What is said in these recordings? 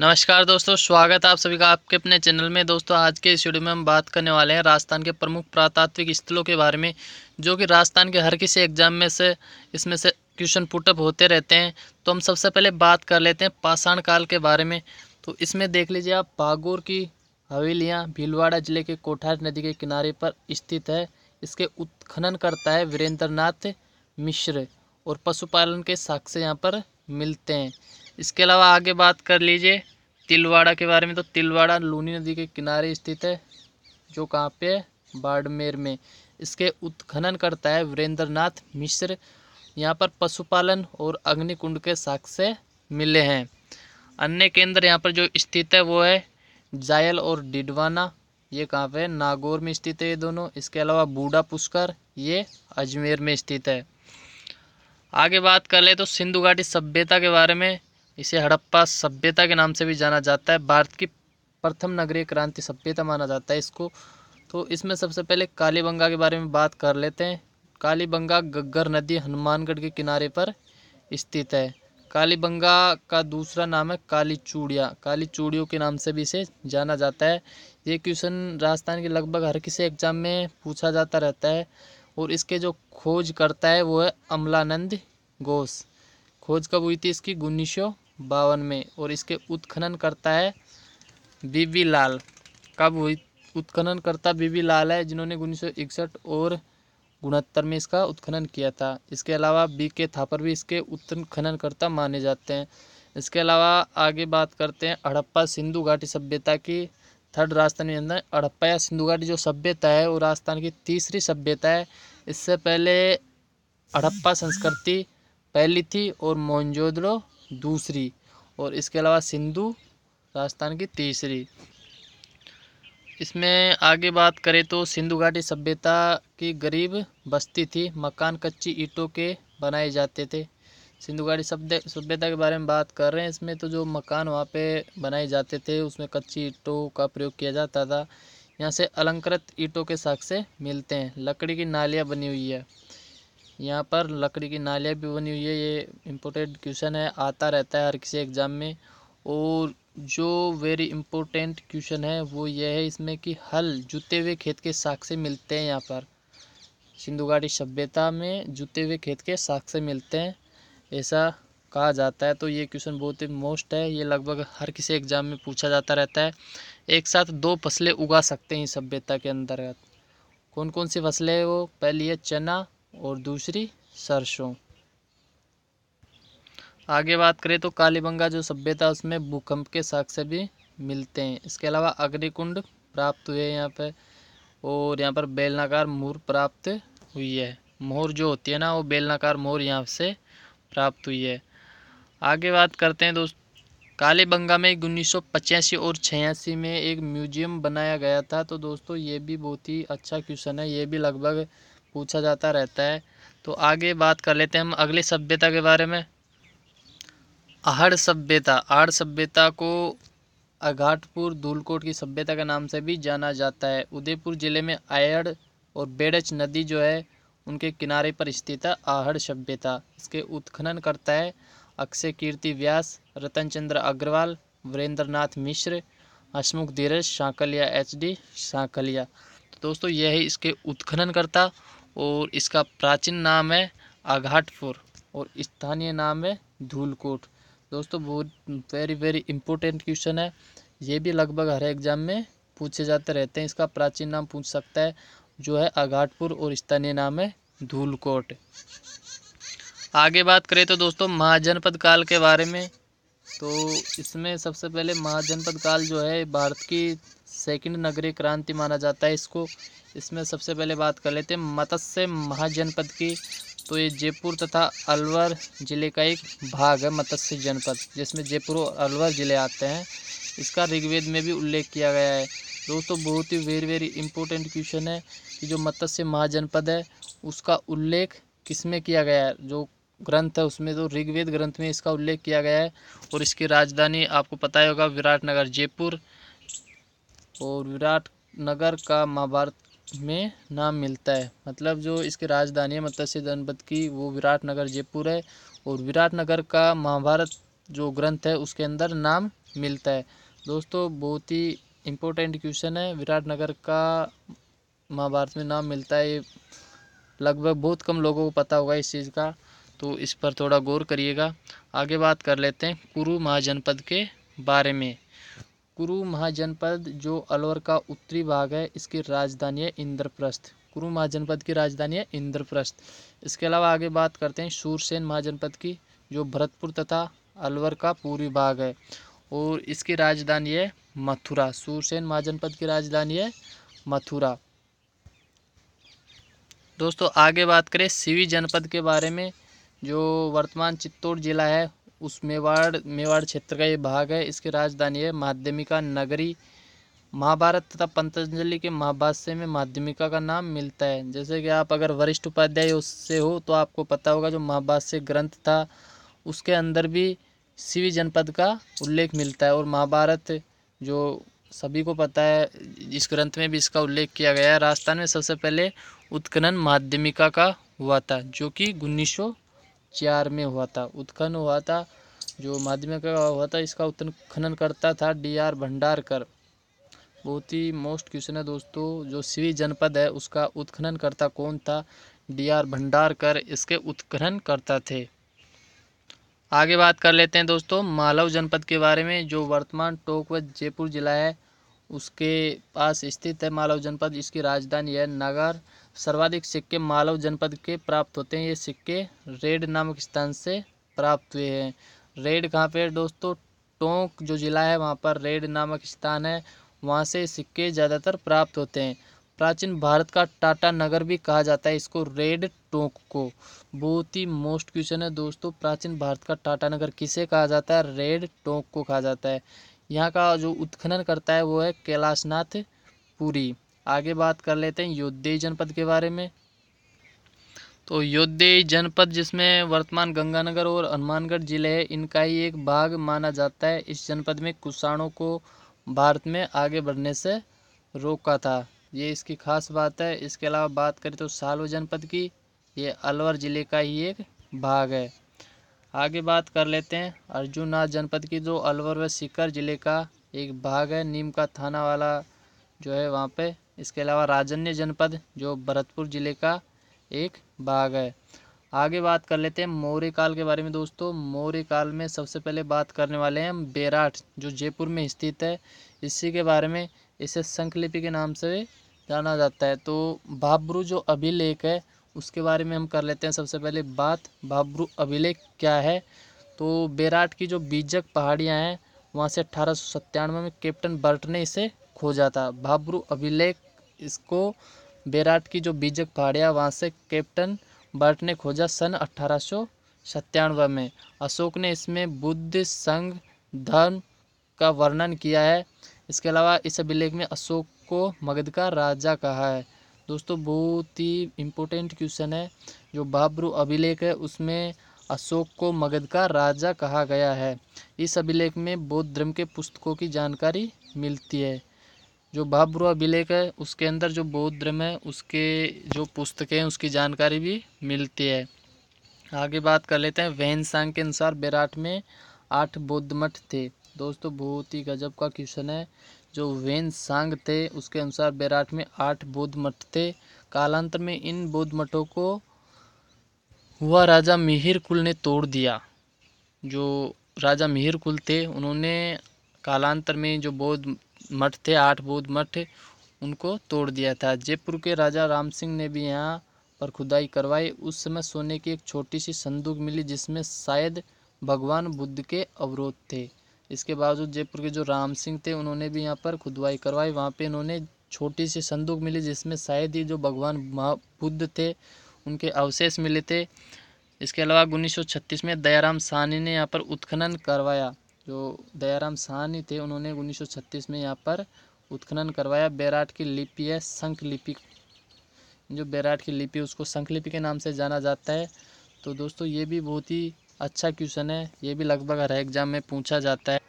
नमस्कार दोस्तों स्वागत है आप सभी का आपके अपने चैनल में दोस्तों आज के इस वीडियो में हम बात करने वाले हैं राजस्थान के प्रमुख पुरातात्विक स्थलों के बारे में जो कि राजस्थान के हर किसी एग्जाम में से इसमें से क्वेश्चन पुटअप होते रहते हैं तो हम सबसे पहले बात कर लेते हैं पाषाण काल के बारे में तो इसमें देख लीजिए आप बागोर की हवेलियाँ भीलवाड़ा जिले के कोठार नदी के किनारे पर स्थित है इसके उत्खनन करता है वीरेंद्र मिश्र और पशुपालन के साक्ष्य यहाँ पर मिलते हैं इसके अलावा आगे बात कर लीजिए तिलवाड़ा के बारे में तो तिलवाड़ा लूनी नदी के किनारे स्थित है जो कहाँ पे है बाड़मेर में इसके उत्खनन करता है वीरेंद्र नाथ मिश्र यहाँ पर पशुपालन और अग्निकुंड के साक्ष्य मिले हैं अन्य केंद्र यहाँ पर जो स्थित है वो है जायल और डिडवाना ये कहाँ पे है नागौर में स्थित है ये दोनों इसके अलावा बूढ़ा पुष्कर ये अजमेर में स्थित है आगे बात कर ले तो सिंधु घाटी सभ्यता के बारे में इसे हड़प्पा सभ्यता के नाम से भी जाना जाता है भारत की प्रथम नगरीय क्रांति सभ्यता माना जाता है इसको तो इसमें सबसे पहले कालीबंगा के बारे में बात कर लेते हैं कालीबंगा गग्गर नदी हनुमानगढ़ के किनारे पर स्थित है कालीबंगा का दूसरा नाम है काली चूड़िया काली चूड़ियों के नाम से भी इसे जाना जाता है ये क्वेश्चन राजस्थान के लगभग हर किसी एग्जाम में पूछा जाता रहता है और इसके जो खोज करता है वो है अमलानंद घोष खोज कब हुई थी इसकी उन्नीस सौ बावन में और इसके उत्खनन करता है बीबी लाल कब हुई उत्खनन करता बीबी लाल है जिन्होंने उन्नीस और उनहत्तर में इसका उत्खनन किया था इसके अलावा बी के थापर भी इसके करता माने जाते हैं इसके अलावा आगे बात करते हैं हड़प्पा सिंधु घाटी सभ्यता की थर्ड राजस्थान में हड़प्पा या सिंधु घाटी जो सभ्यता है वो राजस्थान की तीसरी सभ्यता है इससे पहले हड़प्पा संस्कृति पहली थी और मोहनजोदड़ो दूसरी और इसके अलावा सिंधु राजस्थान की तीसरी इसमें आगे बात करें तो सिंधु घाटी सभ्यता की गरीब बस्ती थी मकान कच्ची ईंटों के बनाए जाते थे सिंधु घाटी सभ्यता के बारे में बात कर रहे हैं इसमें तो जो मकान वहाँ पे बनाए जाते थे उसमें कच्ची ईंटों का प्रयोग किया जाता था यहाँ से अलंकृत ईंटों के साक्ष्य मिलते हैं लकड़ी की नालियाँ बनी हुई है यहाँ पर लकड़ी की नालियाँ भी बनी हुई है ये इम्पोर्टेंट क्वेश्चन है आता रहता है हर किसी एग्ज़ाम में और जो वेरी इम्पोर्टेंट क्वेश्चन है वो ये है इसमें कि हल जुते हुए खेत के साख से मिलते हैं यहाँ पर सिंधु घाटी सभ्यता में जुते हुए खेत के साख से मिलते हैं ऐसा कहा जाता है तो ये क्वेश्चन बहुत ही मोस्ट है ये लगभग हर किसी एग्ज़ाम में पूछा जाता रहता है एक साथ दो फसलें उगा सकते हैं सभ्यता के अंतर्गत कौन कौन सी फसलें है वो पहली है चना और दूसरी सरसों आगे बात करें तो कालीबंगा जो सभ्यता उसमें भूकंप के साक्ष्य भी मिलते हैं इसके अलावा अग्निकुंड प्राप्त हुए यहाँ पर और यहाँ पर बेलनाकार मोर प्राप्त हुई है मोर जो होती है ना वो बेलनाकार मोहर यहाँ से प्राप्त हुई है आगे बात करते हैं दोस्त कालीबंगा में उन्नीस और छियासी में एक म्यूजियम बनाया गया था तो दोस्तों ये भी बहुत ही अच्छा क्वेश्चन है ये भी लगभग पूछा जाता रहता है तो आगे बात कर लेते हैं हम अगली सभ्यता के बारे में आहड़ सभ्यता आहड़ सभ्यता को अघाटपुर धूलकोट की सभ्यता के नाम से भी जाना जाता है उदयपुर ज़िले में आयड़ और बेड़च नदी जो है उनके किनारे पर स्थित है आहड़ सभ्यता इसके उत्खनन करता है अक्षय कीर्ति व्यास रतन चंद्र अग्रवाल वरेंद्र नाथ मिश्र हसमुख धीरज सांकलिया एच डी सांकलिया तो दोस्तों यही इसके उत्खनन करता और इसका प्राचीन नाम है आघाटपुर और स्थानीय नाम है धूलकोट दोस्तों बहुत वेरी वेरी इंपॉर्टेंट क्वेश्चन है ये भी लगभग हर एग्जाम में पूछे जाते रहते हैं इसका प्राचीन नाम पूछ सकता है जो है आघाटपुर और स्थानीय नाम है धूलकोट आगे बात करें तो दोस्तों महाजनपद काल के बारे में तो इसमें सबसे पहले महाजनपद काल जो है भारत की सेकंड नगरीय क्रांति माना जाता है इसको इसमें सबसे पहले बात कर लेते हैं मत्स्य महाजनपद की तो ये जयपुर तथा अलवर ज़िले का एक भाग है मत्स्य जनपद जिसमें जयपुर और अलवर ज़िले आते हैं इसका ऋग्वेद में भी उल्लेख किया गया है दोस्तों बहुत ही वेरी वेरी इंपॉर्टेंट क्वेश्चन है कि जो मत्स्य महाजनपद है उसका उल्लेख किस में किया गया है जो ग्रंथ है उसमें तो ऋग्वेद ग्रंथ में इसका उल्लेख किया गया है और इसकी राजधानी आपको पता ही होगा विराट नगर जयपुर और विराट नगर का महाभारत में नाम मिलता है मतलब जो इसकी राजधानी है मत्स्य जनपद की वो विराट नगर जयपुर है और विराट नगर का महाभारत जो ग्रंथ है उसके अंदर नाम मिलता है दोस्तों बहुत ही इम्पोर्टेंट क्वेश्चन है विराट नगर का महाभारत में नाम मिलता है लगभग बहुत कम लोगों को पता होगा इस चीज़ का तो इस पर थोड़ा गौर करिएगा आगे बात कर लेते हैं कुरु महाजनपद के बारे में कुरु महाजनपद जो अलवर का उत्तरी भाग है इसकी राजधानी है इंद्रप्रस्थ कुरु महाजनपद की राजधानी है इंद्रप्रस्थ इसके अलावा आगे बात करते हैं सूरसेन महाजनपद की जो भरतपुर तथा अलवर का पूर्वी भाग है और इसकी राजधानी है मथुरा सूरसेन महाजनपद की राजधानी है मथुरा दोस्तों आगे बात करें सिवी जनपद के बारे में जो वर्तमान चित्तौड़ जिला है उस मेवाड़ मेवाड़ क्षेत्र का ये भाग है इसकी राजधानी है माध्यमिका नगरी महाभारत तथा पंतजलि के महाभाष्य में माध्यमिका का नाम मिलता है जैसे कि आप अगर वरिष्ठ उपाध्याय उससे हो तो आपको पता होगा जो महाभाष्य ग्रंथ था उसके अंदर भी सिवी जनपद का उल्लेख मिलता है और महाभारत जो सभी को पता है इस ग्रंथ में भी इसका उल्लेख किया गया है राजस्थान में सबसे पहले उत्खनन माध्यमिका का हुआ था जो कि उन्नीस चार में हुआ था उत्खनन हुआ था जो माध्यमिक का हुआ था इसका उत्खन खनन करता था डी आर भंडारकर बहुत ही मोस्ट क्वेश्चन है दोस्तों जो सिवी जनपद है उसका उत्खनन करता कौन था डी आर भंडारकर इसके उत्खनन करता थे आगे बात कर लेते हैं दोस्तों मालव जनपद के बारे में जो वर्तमान टोक व जयपुर जिला है उसके पास स्थित है मालव जनपद इसकी राजधानी है नगर सर्वाधिक सिक्के मालव जनपद के प्राप्त होते हैं ये सिक्के रेड नामक स्थान से प्राप्त हुए हैं रेड कहाँ पे दोस्तों टोंक जो ज़िला है वहाँ पर रेड नामक स्थान है वहाँ से सिक्के ज़्यादातर प्राप्त होते हैं प्राचीन भारत का टाटा नगर भी कहा जाता है इसको रेड टोंक को बहुत ही मोस्ट क्वेश्चन है दोस्तों प्राचीन भारत का टाटा नगर किसे कहा जाता है रेड टोंक को कहा जाता है यहाँ का जो उत्खनन करता है वो है कैलाशनाथ पुरी आगे बात कर लेते हैं योद्धेय जनपद के बारे में तो योद्धेय जनपद जिसमें वर्तमान गंगानगर और हनुमानगढ़ जिले है इनका ही एक भाग माना जाता है इस जनपद में कुषाणों को भारत में आगे बढ़ने से रोका था ये इसकी खास बात है इसके अलावा बात करें तो सालो जनपद की ये अलवर ज़िले का ही एक भाग है आगे बात कर लेते हैं अर्जुनाथ जनपद की जो अलवर व सीकर ज़िले का एक भाग है नीम का थाना वाला जो है वहाँ पे इसके अलावा राजन्य जनपद जो भरतपुर ज़िले का एक भाग है आगे बात कर लेते हैं मौर्य काल के बारे में दोस्तों मौर्य काल में सबसे पहले बात करने वाले हैं हम बेराट जो जयपुर में स्थित है इसी के बारे में इसे संकलिपि के नाम से जाना जाता है तो भाब्रू जो अभिलेख है उसके बारे में हम कर लेते हैं सबसे पहले बात भाब्रू अभिलेख क्या है तो बेराट की जो बीजक पहाड़ियाँ हैं वहाँ से अट्ठारह में कैप्टन बर्ट ने इसे खो जाता भाब्रू अभिलेख इसको बेराट की जो बीजक पहाड़िया वहाँ से कैप्टन बर्ट ने खोजा सन अठारह में अशोक ने इसमें बुद्ध संघ धर्म का वर्णन किया है इसके अलावा इस अभिलेख में अशोक को मगध का राजा कहा है दोस्तों बहुत ही इम्पोर्टेंट क्वेश्चन है जो बाबरू अभिलेख है उसमें अशोक को मगध का राजा कहा गया है इस अभिलेख में बौद्ध धर्म के पुस्तकों की जानकारी मिलती है जो भावपुरा विलेक है उसके अंदर जो बौद्ध धर्म है उसके जो पुस्तकें हैं उसकी जानकारी भी मिलती है आगे बात कर लेते हैं वहन सांग के अनुसार विराट में आठ बौद्ध मठ थे दोस्तों बहुत ही गजब का क्वेश्चन है जो वैन सांग थे उसके अनुसार विराट में आठ बौद्ध मठ थे कालांतर में इन बौद्ध मठों को हुआ राजा मिहिर कुल ने तोड़ दिया जो राजा मिहिर कुल थे उन्होंने कालांतर में जो बौद्ध मठ थे आठ बौद्ध मठ उनको तोड़ दिया था जयपुर के राजा राम सिंह ने भी यहाँ पर खुदाई करवाई उस समय सोने की एक छोटी सी संदूक मिली जिसमें शायद भगवान बुद्ध के अवरोध थे इसके बावजूद जयपुर के जो राम सिंह थे उन्होंने भी यहाँ पर खुदवाई करवाई वहाँ पे इन्होंने छोटी सी संदूक मिली जिसमें शायद ही जो भगवान बुद्ध थे उनके अवशेष मिले थे इसके अलावा उन्नीस में दयाराम साहनी ने यहाँ पर उत्खनन करवाया जो दयाराम साहनी थे उन्होंने 1936 में यहाँ पर उत्खनन करवाया बैराट की लिपि है संख लिपि जो बैराट की लिपि उसको संख लिपि के नाम से जाना जाता है तो दोस्तों ये भी बहुत ही अच्छा क्वेश्चन है ये भी लगभग हर एग्ज़ाम में पूछा जाता है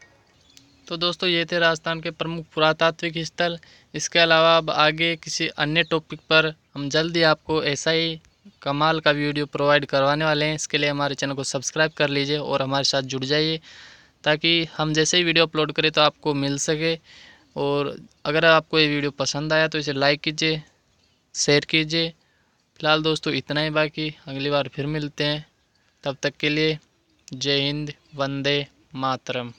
तो दोस्तों ये थे राजस्थान के प्रमुख पुरातात्विक स्थल इसके अलावा अब आगे किसी अन्य टॉपिक पर हम जल्दी आपको ऐसा ही कमाल का वीडियो प्रोवाइड करवाने वाले हैं इसके लिए हमारे चैनल को सब्सक्राइब कर लीजिए और हमारे साथ जुड़ जाइए ताकि हम जैसे ही वीडियो अपलोड करें तो आपको मिल सके और अगर आपको ये वीडियो पसंद आया तो इसे लाइक कीजिए शेयर कीजिए फिलहाल दोस्तों इतना ही बाकी अगली बार फिर मिलते हैं तब तक के लिए जय हिंद वंदे मातरम